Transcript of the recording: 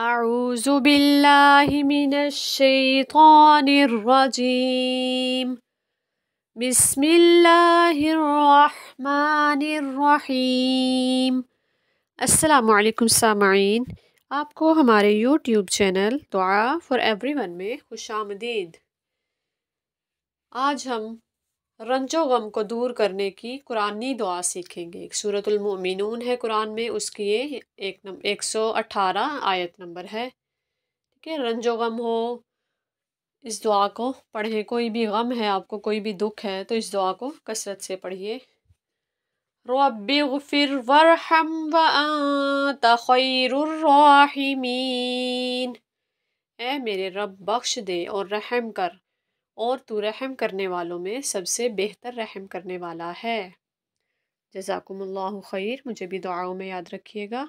من بسم الرحمن رحیم السلام علیکم سامعین آپ کو ہمارے یوٹیوب چینل دعا فار ایوری ون میں خوش آمدید آج ہم رنج و غم کو دور کرنے کی قرآنی دعا سیکھیں گے ایک صورت المؤمنون ہے قرآن میں اس کی یہ ایک نم ایک سو اٹھارہ آیت نمبر ہے ٹھیک ہے رنج و غم ہو اس دعا کو پڑھیں کوئی بھی غم ہے آپ کو کوئی بھی دکھ ہے تو اس دعا کو کثرت سے پڑھیے رب اغفر ورحم وانت خیر الراحمین اے میرے رب بخش دے اور رحم کر اور تو رحم کرنے والوں میں سب سے بہتر رحم کرنے والا ہے جزاکم اللہ خیر مجھے بھی دعاؤں میں یاد رکھیے گا